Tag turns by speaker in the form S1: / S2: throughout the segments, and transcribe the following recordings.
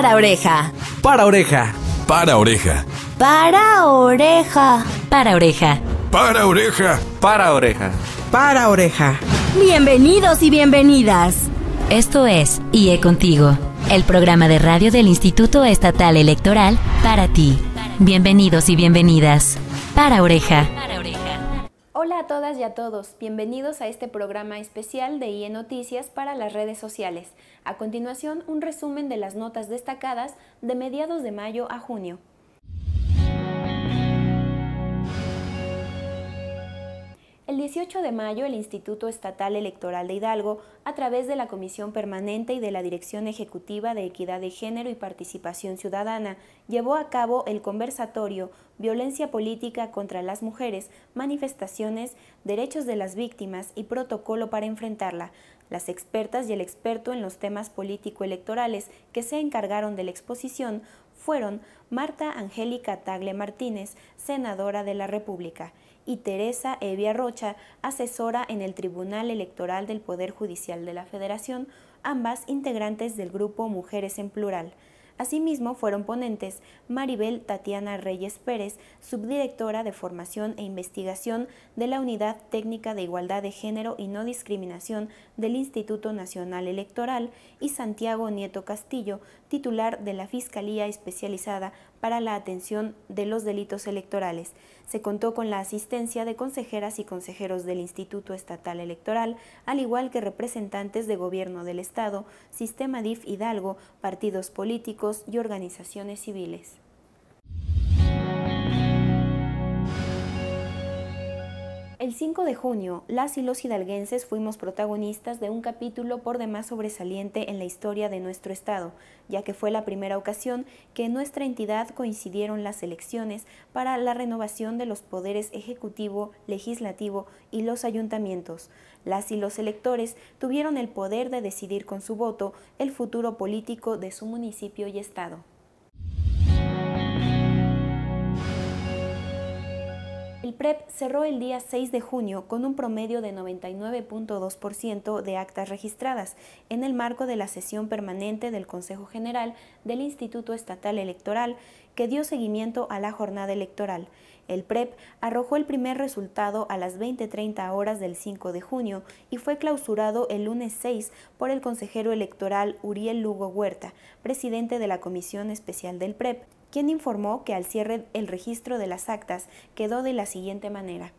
S1: Para oreja. Para oreja. Para oreja. Para oreja. Para oreja. Para oreja. Para oreja. Para oreja. Bienvenidos y bienvenidas. Esto es Y He Contigo, el programa de radio del Instituto Estatal Electoral para ti. Bienvenidos y bienvenidas. Para oreja. Hola a todas y a todos, bienvenidos a este programa especial de IE Noticias para las redes sociales. A continuación, un resumen de las notas destacadas de mediados de mayo a junio. El 18 de mayo, el Instituto Estatal Electoral de Hidalgo, a través de la Comisión Permanente y de la Dirección Ejecutiva de Equidad de Género y Participación Ciudadana, llevó a cabo el conversatorio Violencia Política contra las Mujeres, Manifestaciones, Derechos de las Víctimas y Protocolo para enfrentarla, las expertas y el experto en los temas político-electorales que se encargaron de la exposición fueron Marta Angélica Tagle Martínez, senadora de la República, y Teresa Evia Rocha, asesora en el Tribunal Electoral del Poder Judicial de la Federación, ambas integrantes del grupo Mujeres en Plural. Asimismo, fueron ponentes Maribel Tatiana Reyes Pérez, subdirectora de Formación e Investigación de la Unidad Técnica de Igualdad de Género y No Discriminación del Instituto Nacional Electoral, y Santiago Nieto Castillo, titular de la Fiscalía Especializada para la atención de los delitos electorales. Se contó con la asistencia de consejeras y consejeros del Instituto Estatal Electoral, al igual que representantes de Gobierno del Estado, Sistema DIF Hidalgo, partidos políticos y organizaciones civiles. El 5 de junio, las y los hidalguenses fuimos protagonistas de un capítulo por demás sobresaliente en la historia de nuestro Estado, ya que fue la primera ocasión que en nuestra entidad coincidieron las elecciones para la renovación de los poderes ejecutivo, legislativo y los ayuntamientos. Las y los electores tuvieron el poder de decidir con su voto el futuro político de su municipio y Estado. El PREP cerró el día 6 de junio con un promedio de 99.2% de actas registradas en el marco de la sesión permanente del Consejo General del Instituto Estatal Electoral que dio seguimiento a la jornada electoral. El PREP arrojó el primer resultado a las 20.30 horas del 5 de junio y fue clausurado el lunes 6 por el consejero electoral Uriel Lugo Huerta, presidente de la Comisión Especial del PREP quien informó que al cierre el registro de las actas quedó de la siguiente manera.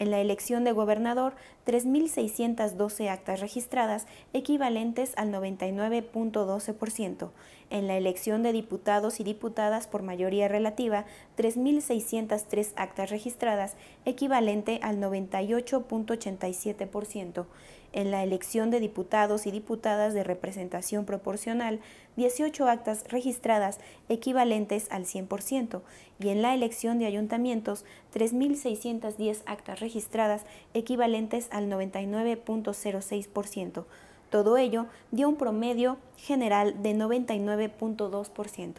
S1: En la elección de gobernador, 3.612 actas registradas, equivalentes al 99.12%. En la elección de diputados y diputadas por mayoría relativa, 3.603 actas registradas, equivalente al 98.87% en la elección de diputados y diputadas de representación proporcional 18 actas registradas equivalentes al 100% y en la elección de ayuntamientos 3.610 actas registradas equivalentes al 99.06%. Todo ello dio un promedio general de 99.2%.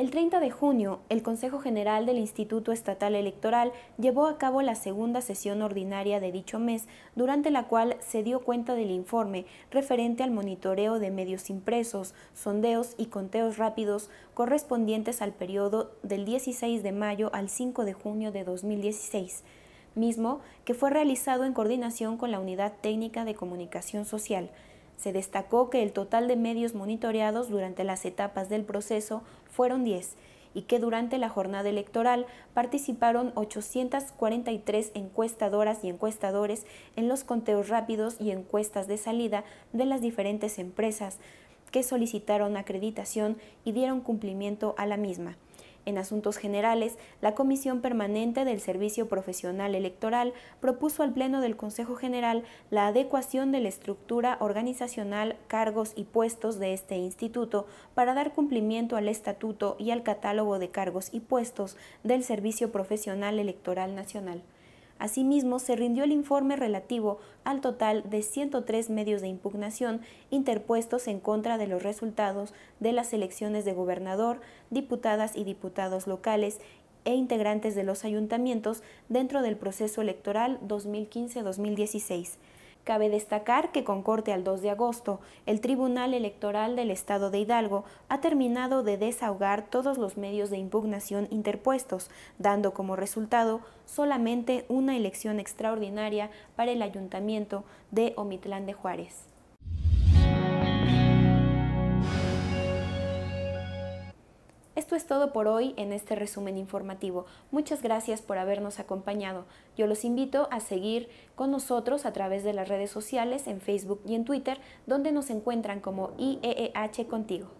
S1: El 30 de junio, el Consejo General del Instituto Estatal Electoral llevó a cabo la segunda sesión ordinaria de dicho mes, durante la cual se dio cuenta del informe referente al monitoreo de medios impresos, sondeos y conteos rápidos correspondientes al periodo del 16 de mayo al 5 de junio de 2016 mismo que fue realizado en coordinación con la Unidad Técnica de Comunicación Social, se destacó que el total de medios monitoreados durante las etapas del proceso fueron 10 y que durante la jornada electoral participaron 843 encuestadoras y encuestadores en los conteos rápidos y encuestas de salida de las diferentes empresas que solicitaron acreditación y dieron cumplimiento a la misma. En asuntos generales, la Comisión Permanente del Servicio Profesional Electoral propuso al Pleno del Consejo General la adecuación de la estructura organizacional, cargos y puestos de este instituto para dar cumplimiento al estatuto y al catálogo de cargos y puestos del Servicio Profesional Electoral Nacional. Asimismo, se rindió el informe relativo al total de 103 medios de impugnación interpuestos en contra de los resultados de las elecciones de gobernador, diputadas y diputados locales e integrantes de los ayuntamientos dentro del proceso electoral 2015-2016. Cabe destacar que con corte al 2 de agosto, el Tribunal Electoral del Estado de Hidalgo ha terminado de desahogar todos los medios de impugnación interpuestos, dando como resultado solamente una elección extraordinaria para el Ayuntamiento de Omitlán de Juárez. Esto es todo por hoy en este resumen informativo. Muchas gracias por habernos acompañado. Yo los invito a seguir con nosotros a través de las redes sociales en Facebook y en Twitter, donde nos encuentran como IEEH Contigo.